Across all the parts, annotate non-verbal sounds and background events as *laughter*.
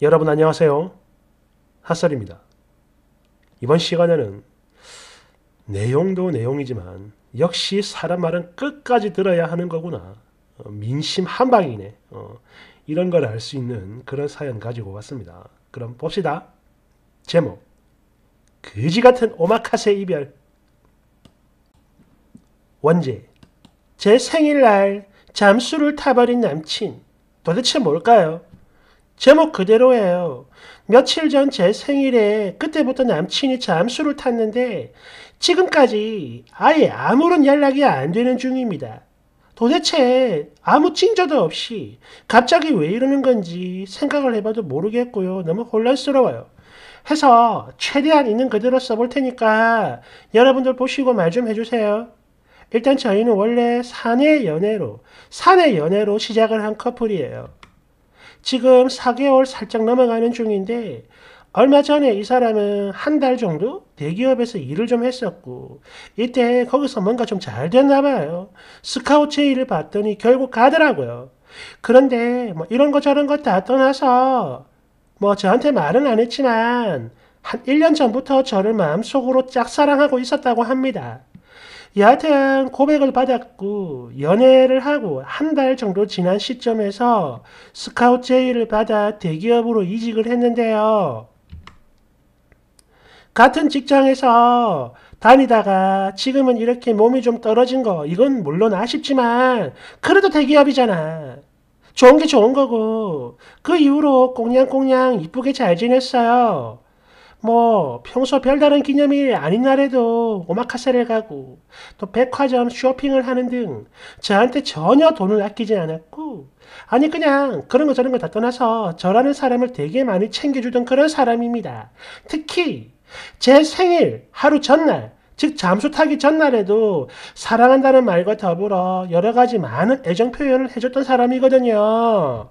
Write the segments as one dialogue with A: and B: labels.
A: 여러분 안녕하세요. 핫설입니다. 이번 시간에는 내용도 내용이지만 역시 사람 말은 끝까지 들어야 하는 거구나. 어, 민심 한방이네. 어, 이런 걸 알 수 있는 그런 사연 가지고 왔습니다. 그럼 봅시다. 제목 거지 같은 오마카세 이별 원제 제 생일날 잠수를 타버린 남친 도대체 뭘까요? 제목 그대로예요. 며칠 전 제 생일에 그때부터 남친이 잠수를 탔는데 지금까지 아예 아무런 연락이 안 되는 중입니다. 도대체 아무 징조도 없이 갑자기 왜 이러는 건지 생각을 해봐도 모르겠고요. 너무 혼란스러워요. 해서 최대한 있는 그대로 써볼 테니까 여러분들 보시고 말 좀 해주세요. 일단 저희는 원래 사내 연애로, 사내 연애로 시작을 한 커플이에요. 지금 4개월 살짝 넘어가는 중인데 얼마 전에 이 사람은 한 달 정도 대기업에서 일을 좀 했었고 이때 거기서 뭔가 좀 잘 됐나 봐요. 스카우트 제의를 봤더니 결국 가더라고요. 그런데 뭐 이런 거 저런 거 다 떠나서 뭐 저한테 말은 안 했지만 한 1년 전부터 저를 마음속으로 짝사랑하고 있었다고 합니다. 여하튼 고백을 받았고 연애를 하고 한 달 정도 지난 시점에서 스카우트 제의를 받아 대기업으로 이직을 했는데요. 같은 직장에서 다니다가 지금은 이렇게 몸이 좀 떨어진 거 이건 물론 아쉽지만 그래도 대기업이잖아. 좋은 게 좋은 거고 그 이후로 꽁냥꽁냥 이쁘게 잘 지냈어요. 뭐 평소 별다른 기념일 아닌 날에도 오마카세를 가고 또 백화점 쇼핑을 하는 등 저한테 전혀 돈을 아끼지 않았고 아니 그냥 그런 거 저런 거 다 떠나서 저라는 사람을 되게 많이 챙겨주던 그런 사람입니다. 특히 제 생일 하루 전날 즉 잠수 타기 전날에도 사랑한다는 말과 더불어 여러 가지 많은 애정 표현을 해줬던 사람이거든요.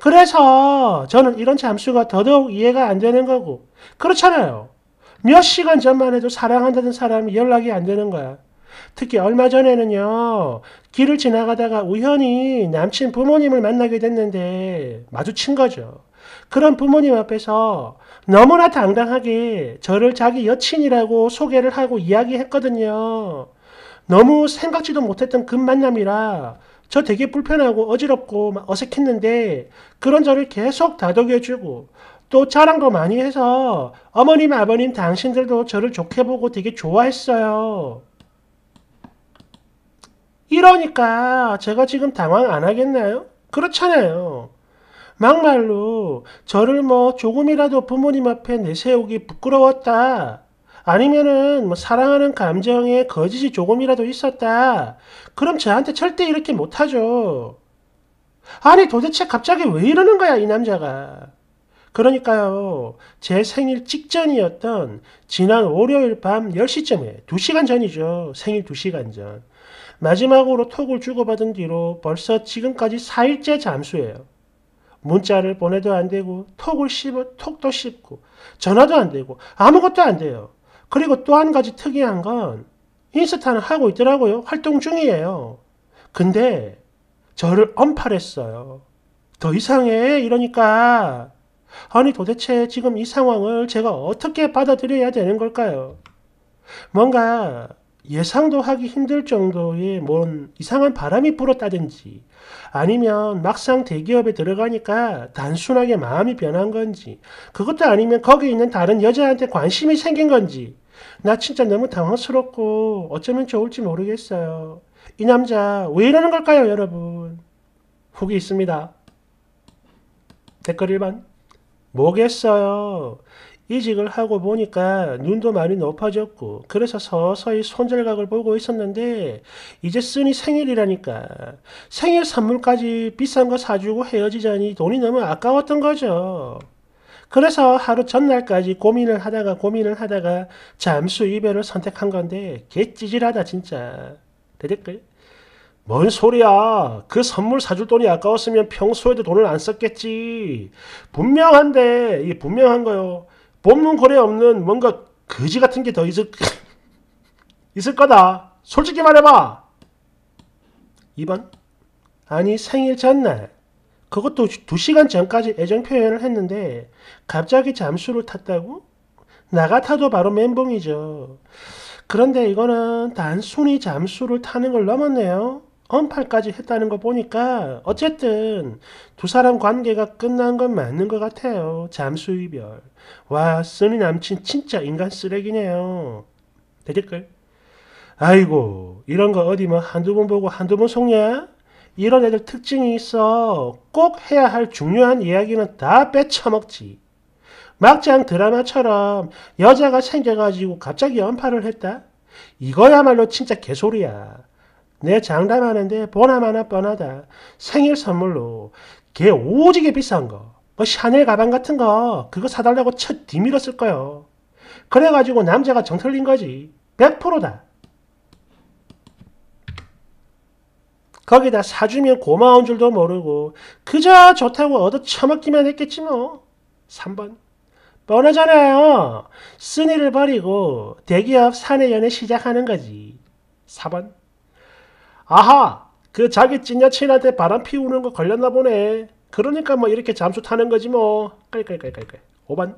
A: 그래서 저는 이런 잠수가 더더욱 이해가 안 되는 거고 그렇잖아요. 몇 시간 전만 해도 사랑한다는 사람이 연락이 안 되는 거야. 특히 얼마 전에는요. 길을 지나가다가 우연히 남친 부모님을 만나게 됐는데 마주친 거죠. 그런 부모님 앞에서 너무나 당당하게 저를 자기 여친이라고 소개를 하고 이야기했거든요. 너무 생각지도 못했던 그 만남이라 저 되게 불편하고 어지럽고 어색했는데 그런 저를 계속 다독여주고 또 저런 거 많이 해서 어머님 아버님 당신들도 저를 좋게 보고 되게 좋아했어요. 이러니까 제가 지금 당황 안 하겠나요? 그렇잖아요. 막말로 저를 뭐 조금이라도 부모님 앞에 내세우기 부끄러웠다. 아니면은 뭐 사랑하는 감정에 거짓이 조금이라도 있었다. 그럼 저한테 절대 이렇게 못하죠. 아니 도대체 갑자기 왜 이러는 거야 이 남자가. 그러니까요. 제 생일 직전이었던 지난 월요일 밤 10시쯤에 2시간 전이죠. 생일 2시간 전. 마지막으로 톡을 주고받은 뒤로 벌써 지금까지 4일째 잠수예요. 문자를 보내도 안 되고 톡을 씹어 톡도 씹고 전화도 안 되고 아무것도 안 돼요. 그리고 또 한 가지 특이한 건 인스타는 하고 있더라고요. 활동 중이에요. 근데 저를 언팔했어요. 더 이상해. 이러니까. 아니 도대체 지금 이 상황을 제가 어떻게 받아들여야 되는 걸까요? 뭔가 예상도 하기 힘들 정도의 뭔 이상한 바람이 불었다든지 아니면 막상 대기업에 들어가니까 단순하게 마음이 변한 건지 그것도 아니면 거기 있는 다른 여자한테 관심이 생긴 건지 나 진짜 너무 당황스럽고 어쩌면 좋을지 모르겠어요. 이 남자 왜 이러는 걸까요, 여러분? 후기 있습니다. 댓글 1번. 뭐겠어요. 이직을 하고 보니까 눈도 많이 높아졌고 그래서 서서히 손절각을 보고 있었는데 이제 쓰니 생일이라니까 생일 선물까지 비싼 거 사주고 헤어지자니 돈이 너무 아까웠던 거죠. 그래서 하루 전날까지 고민을 하다가 고민을 하다가 잠수 이별을 선택한 건데 개 찌질하다 진짜. 되대까요뭔 소리야. 그 선물 사줄 돈이 아까웠으면 평소에도 돈을 안 썼겠지. 분명한데 이게 분명한 거요. 본문 고래 없는 뭔가 거지 같은 게 더 있을 *laughs* 있을 거다. 솔직히 말해봐. 2번. 아니 생일 전날 그것도 두시간 전까지 애정 표현을 했는데 갑자기 잠수를 탔다고? 나 같아도 바로 멘붕이죠. 그런데 이거는 단순히 잠수를 타는 걸 넘었네요. 언팔까지 했다는 거 보니까 어쨌든 두 사람 관계가 끝난 건 맞는 것 같아요. 잠수 이별. 와 쓰니 남친 진짜 인간 쓰레기네요. 대댓글. 아이고 이런 거 어디 뭐 한두 번 보고 한두 번 속냐? 이런 애들 특징이 있어. 꼭 해야 할 중요한 이야기는 다 빼쳐먹지. 막장 드라마처럼 여자가 생겨가지고 갑자기 연파를 했다? 이거야말로 진짜 개소리야. 내 장담하는데 보나마나 뻔하다. 생일 선물로 개 오지게 비싼 거. 그 샤넬 가방 같은 거 그거 사달라고 첫 뒤밀었을 거요. 그래가지고 남자가 정틀린 거지. 100%다. 거기다 사주면 고마운 줄도 모르고 그저 좋다고 얻어 처먹기만 했겠지 뭐. 3번. 뻔하잖아요. 쓴일를 버리고 대기업 사내연애 시작하는 거지. 4번. 아하! 그 자기 찐 여친한테 바람 피우는 거 걸렸나 보네. 그러니까 뭐 이렇게 잠수 타는 거지 뭐. 깔깔깔깔깔. 5번.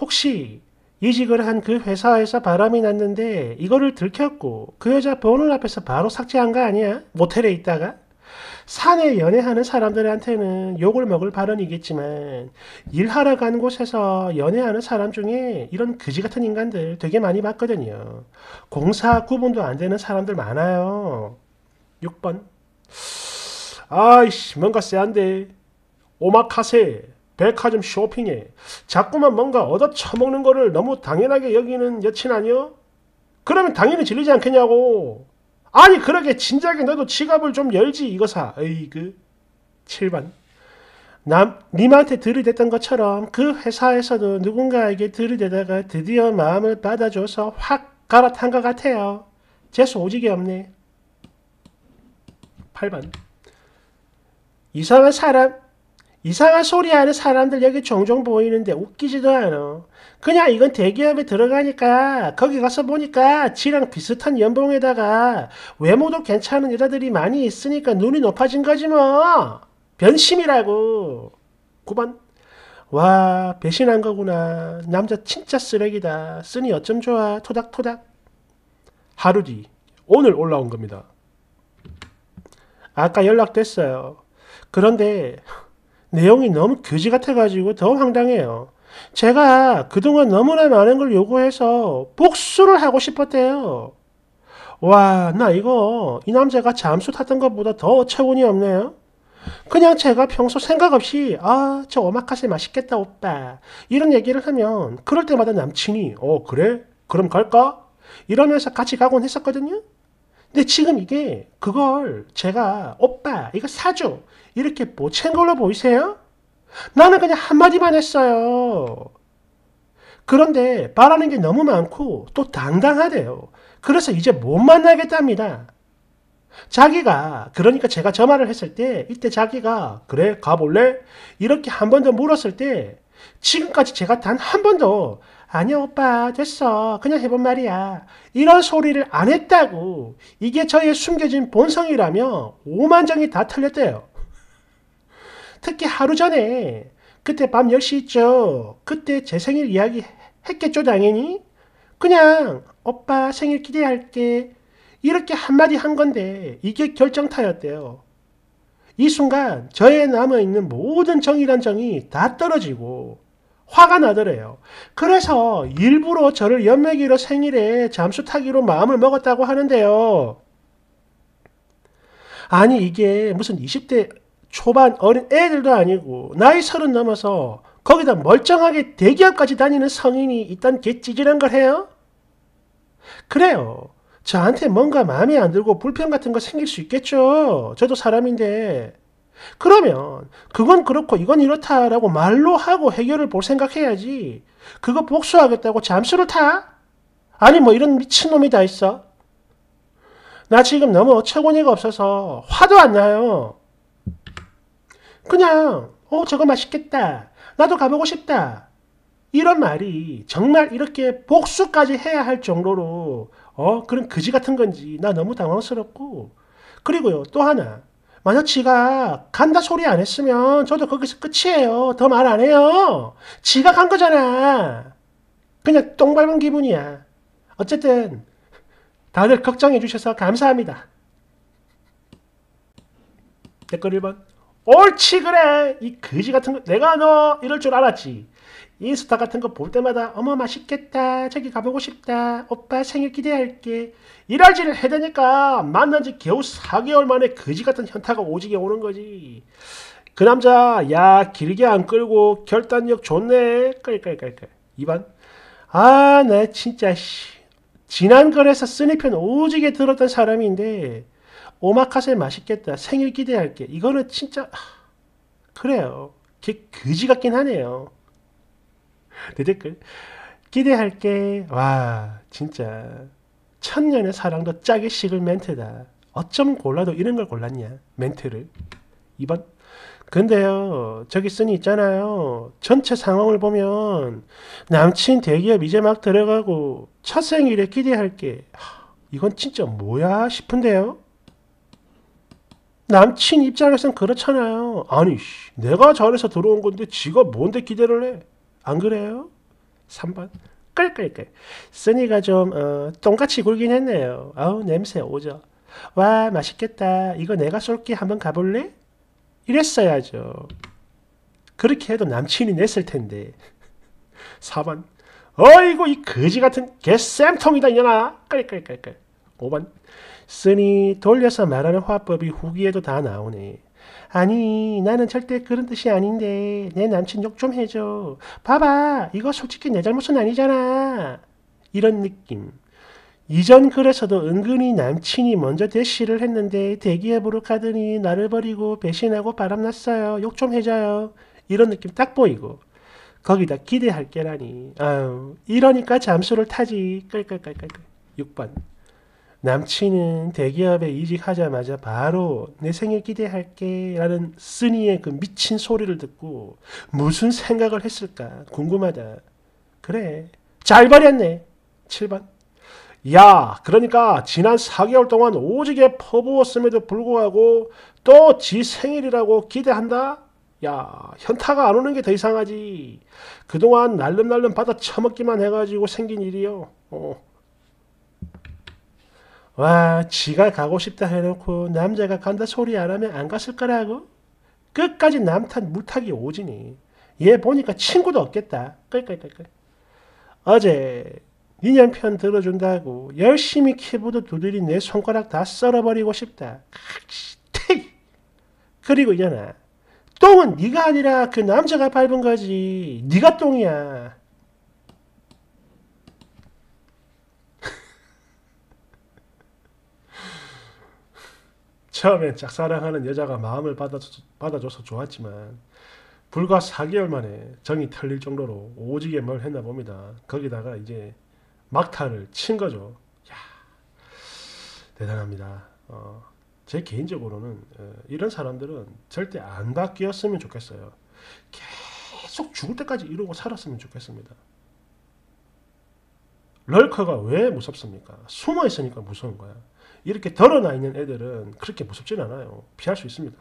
A: 혹시 이직을 한 그 회사에서 바람이 났는데 이거를 들켰고 그 여자 보는 앞에서 바로 삭제한 거 아니야? 모텔에 있다가? 산에 연애하는 사람들한테는 욕을 먹을 발언이겠지만 일하러 간 곳에서 연애하는 사람 중에 이런 그지 같은 인간들 되게 많이 봤거든요. 공사 구분도 안 되는 사람들 많아요. 6번 아이씨 뭔가 쎄한데 오마카세 백화점 쇼핑에 자꾸만 뭔가 얻어 처먹는 거를 너무 당연하게 여기는 여친 아니요? 그러면 당연히 질리지 않겠냐고. 아니 그러게 진작에 너도 지갑을 좀 열지 이거사. 에이그 7번 남, 님한테 들이댔던 것처럼 그 회사에서도 누군가에게 들이대다가 드디어 마음을 받아줘서 확 갈아탄 것 같아요. 재수 오지게 없네. 8번 이상한 사람 이상한 소리 하는 사람들 여기 종종 보이는데 웃기지도 않아. 그냥 이건 대기업에 들어가니까 거기 가서 보니까 지랑 비슷한 연봉에다가 외모도 괜찮은 여자들이 많이 있으니까 눈이 높아진 거지 뭐. 변심이라고. 9번. 와 배신한 거구나. 남자 진짜 쓰레기다. 쓰니 어쩜 좋아. 토닥토닥. 하루 뒤. 오늘 올라온 겁니다. 아까 연락됐어요. 그런데 내용이 너무 교지 같아가지고 더 황당해요. 제가 그동안 너무나 많은 걸 요구해서 복수를 하고 싶었대요. 와, 나 이거 이 남자가 잠수 탔던 것보다 더 차원이 없네요. 그냥 제가 평소 생각 없이 아, 저 오마카세 맛있겠다 오빠 이런 얘기를 하면 그럴 때마다 남친이 어, 그래? 그럼 갈까? 이러면서 같이 가곤 했었거든요. 근데 지금 이게 그걸 제가 오빠 이거 사줘 이렇게 못챈 걸로 보이세요? 나는 그냥 한마디만 했어요. 그런데 바라는 게 너무 많고 또 당당하대요. 그래서 이제 못 만나겠답니다. 자기가 그러니까 제가 저 말을 했을 때 이때 자기가 그래 가볼래? 이렇게 한 번 더 물었을 때 지금까지 제가 단 한 번도 아니야 오빠 됐어 그냥 해본 말이야 이런 소리를 안 했다고 이게 저의 숨겨진 본성이라며 오만정이 다 털렸대요 특히 하루 전에 그때 밤 10시죠 그때 제 생일 이야기 했겠죠 당연히 그냥 오빠 생일 기대할게 이렇게 한마디 한 건데 이게 결정타였대요 이 순간 저의 남아있는 모든 정이란 정이 다 떨어지고 화가 나더래요. 그래서 일부러 저를 연맥이로 생일에 잠수 타기로 마음을 먹었다고 하는데요. 아니 이게 무슨 20대 초반 어린 애들도 아니고 나이 서른 넘어서 거기다 멀쩡하게 대기업까지 다니는 성인이 있단 개찌질한 걸 해요? 그래요. 저한테 뭔가 마음에 안 들고 불편 같은 거 생길 수 있겠죠. 저도 사람인데 그러면 그건 그렇고 이건 이렇다라고 말로 하고 해결을 볼 생각해야지. 그거 복수하겠다고 잠수를 타? 아니 뭐 이런 미친놈이 다 있어. 나 지금 너무 어처구니가 없어서 화도 안 나요. 그냥 어 저거 맛있겠다. 나도 가보고 싶다. 이런 말이 정말 이렇게 복수까지 해야 할 정도로 어 그런 그지 같은 건지 나 너무 당황스럽고 그리고요 또 하나 만약 지가 간다 소리 안 했으면 저도 거기서 끝이에요. 더 말 안 해요. 지가 간 거잖아. 그냥 똥 밟은 기분이야. 어쨌든 다들 걱정해 주셔서 감사합니다. 댓글 1번 옳지 그래 이 거지 같은 거 내가 너 이럴 줄 알았지 인스타 같은 거 볼 때마다 어머 맛있겠다 저기 가보고 싶다 오빠 생일 기대할게 이럴 짓을 해대니까 만난 지 겨우 4개월 만에 거지 같은 현타가 오지게 오는 거지 그 남자 야 길게 안 끌고 결단력 좋네 끌끌끌끌 2번 아 나 진짜 씨 지난 거래서 쓰니편 오지게 들었던 사람인데 오마카세 맛있겠다 생일 기대할게 이거는 진짜 그래요 개 거지 같긴 하네요 *laughs* 대댓글 기대할게 와 진짜 천년의 사랑도 짜게 식을 멘트다 어쩜 골라도 이런 걸 골랐냐 멘트를 이번 근데요 저기 쓰니 있잖아요 전체 상황을 보면 남친 대기업 이제 막 들어가고 첫 생일에 기대할게 이건 진짜 뭐야 싶은데요 남친 입장에선 그렇잖아요 아니 내가 잘해서 들어온 건데 지가 뭔데 기대를 해안 그래요? 3번 끌끌끌 쓰니가 좀 어, 똥같이 굴긴 했네요. 아우 냄새 오죠. 와 맛있겠다. 이거 내가 쏠게 한번 가볼래? 이랬어야죠. 그렇게 해도 남친이 냈을 텐데. 4번 *laughs* 어이구 이 거지 같은 개쌤통이다 이년아. 끌끌끌끌 5번 쓰니 돌려서 말하는 화법이 후기에도 다 나오네. 아니 나는 절대 그런 뜻이 아닌데 내 남친 욕 좀 해줘. 봐봐 이거 솔직히 내 잘못은 아니잖아. 이런 느낌. 이전 글에서도 은근히 남친이 먼저 대시를 했는데 대기업으로 가더니 나를 버리고 배신하고 바람났어요. 욕 좀 해줘요. 이런 느낌 딱 보이고 거기다 기대할 게라니. 아유 이러니까 잠수를 타지. 깔깔깔끌끌 6번. 남친은 대기업에 이직하자마자 바로 내 생일 기대할게 라는 쓰니의 그 미친 소리를 듣고 무슨 생각을 했을까 궁금하다. 그래. 잘 버렸네. 7번. 야, 그러니까 지난 4개월 동안 오지게 퍼부었음에도 불구하고 또 지 생일이라고 기대한다? 야, 현타가 안 오는 게 더 이상하지. 그동안 날름날름 받아 처먹기만 해가지고 생긴 일이요. 어, 와, 지가 가고 싶다 해놓고 남자가 간다 소리 안 하면 안 갔을 거라고? 끝까지 남탓 물타기 오지니. 얘 보니까 친구도 없겠다. 끌끌끌끌. 어제 니년 편 들어준다고 열심히 키보드 두드린 내 손가락 다 썰어버리고 싶다. 아, 그리고 이년아 똥은 네가 아니라 그 남자가 밟은 거지. 네가 똥이야. 처음에 짝사랑하는 여자가 마음을 받아줘서, 받아줘서 좋았지만 불과 4개월 만에 정이 털릴 정도로 오지게 뭘 했나 봅니다. 거기다가 이제 막타를 친 거죠. 야 대단합니다. 어, 제 개인적으로는 어, 이런 사람들은 절대 안 바뀌었으면 좋겠어요. 계속 죽을 때까지 이러고 살았으면 좋겠습니다. 럴커가 왜 무섭습니까? 숨어 있으니까 무서운 거야. 이렇게 드러나 있는 애들은 그렇게 무섭진 않아요. 피할 수 있습니다.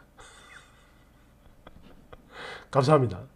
A: *laughs* 감사합니다.